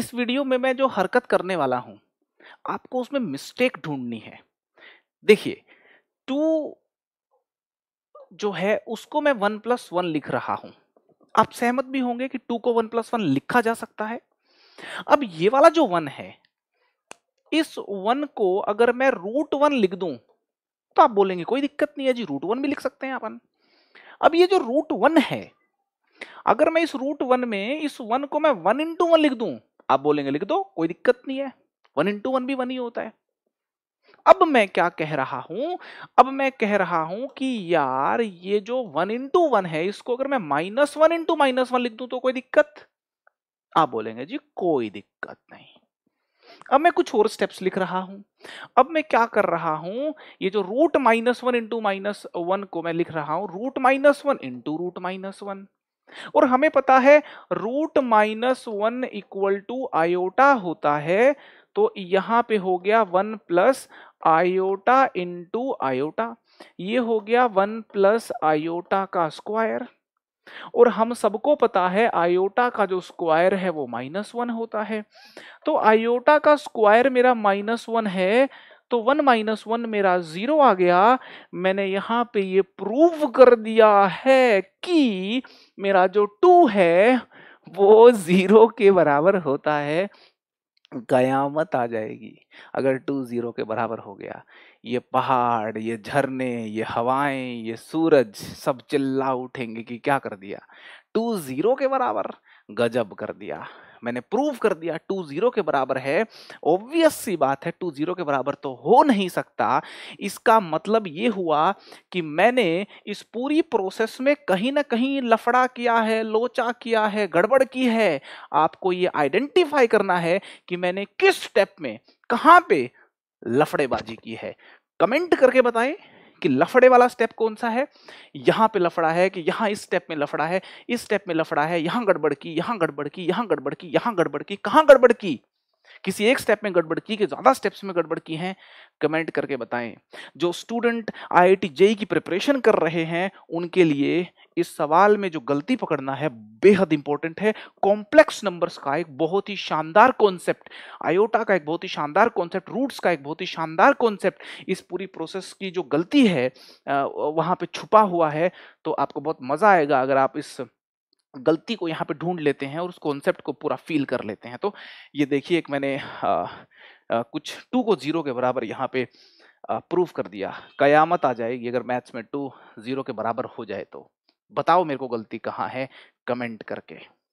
इस वीडियो में मैं जो हरकत करने वाला हूं आपको उसमें मिस्टेक ढूंढनी है देखिए टू जो है उसको मैं वन प्लस वन लिख रहा हूं आप सहमत भी होंगे कि टू को वन प्लस वन लिखा जा सकता है अब ये वाला जो वन है इस वन को अगर मैं रूट वन लिख दूं तो आप बोलेंगे कोई दिक्कत नहीं है जी रूट वन भी लिख सकते हैं अपन अब ये जो रूट वन है अगर मैं इस रूट वन में इस वन को मैं वन इंटू वन लिख दूं आप बोलेंगे लिख दो तो कोई दिक्कत नहीं है वन इंटू वन भी वन ही होता है अब मैं क्या कह रहा हूं अब मैं कह रहा हूं कि यार ये जो वन इंटू वन है इसको अगर मैं minus one into minus one लिख दूं तो कोई दिक्कत आप बोलेंगे जी कोई दिक्कत नहीं अब मैं कुछ और स्टेप्स लिख रहा हूं अब मैं क्या कर रहा हूं ये जो root minus one into minus one को मैं लिख रहा हूं root minus one into root minus one और हमें पता है root minus one equal to iota होता है तो यहां पे हो गया one plus iota into iota ये हो गया वन प्लस आयोटा का स्क्वायर और हम सबको पता है आयोटा का जो स्क्वायर है वो माइनस वन होता है तो आयोटा का स्क्वायर मेरा माइनस वन है तो वन माइनस वन मेरा जीरो आ गया मैंने यहां पे ये प्रूव कर दिया है कि मेरा जो टू है वो जीरो के बराबर होता है कयामत आ जाएगी अगर टू ज़ीरो के बराबर हो गया ये पहाड़ ये झरने ये हवाएं ये सूरज सब चिल्ला उठेंगे कि क्या कर दिया टू ज़ीरो के बराबर गजब कर दिया मैंने प्रूव कर दिया टू जीरो के बराबर है ऑब्वियस सी बात है टू जीरो के बराबर तो हो नहीं सकता इसका मतलब ये हुआ कि मैंने इस पूरी प्रोसेस में कहीं ना कहीं लफड़ा किया है लोचा किया है गड़बड़ की है आपको ये आइडेंटिफाई करना है कि मैंने किस स्टेप में कहां पे लफड़ेबाजी की है कमेंट करके बताएं कि लफड़े वाला स्टेप कौन सा है यहां पे लफड़ा है कि यहां इस स्टेप में लफड़ा है इस स्टेप में लफड़ा है यहां गड़बड़ की यहां गड़बड़ की यहां गड़बड़ की यहां गड़बड़ की कहां गड़बड़ की किसी एक स्टेप में गड़बड़ की कि ज़्यादा स्टेप्स में गड़बड़ की है कमेंट करके बताएं जो स्टूडेंट आई आई जेई की प्रिपरेशन कर रहे हैं उनके लिए इस सवाल में जो गलती पकड़ना है बेहद इंपॉर्टेंट है कॉम्प्लेक्स नंबर्स का एक बहुत ही शानदार कॉन्सेप्ट आयोटा का एक बहुत ही शानदार कॉन्सेप्ट रूट्स का एक बहुत ही शानदार कॉन्सेप्ट इस पूरी प्रोसेस की जो गलती है वहाँ पे छुपा हुआ है तो आपको बहुत मज़ा आएगा अगर आप इस गलती को यहाँ पे ढूंढ लेते हैं और उस कॉन्सेप्ट को पूरा फील कर लेते हैं तो ये देखिए एक मैंने आ, आ, कुछ टू को ज़ीरो के बराबर यहाँ पे प्रूव कर दिया कयामत आ जाएगी अगर मैथ्स में टू ज़ीरो के बराबर हो जाए तो बताओ मेरे को गलती कहाँ है कमेंट करके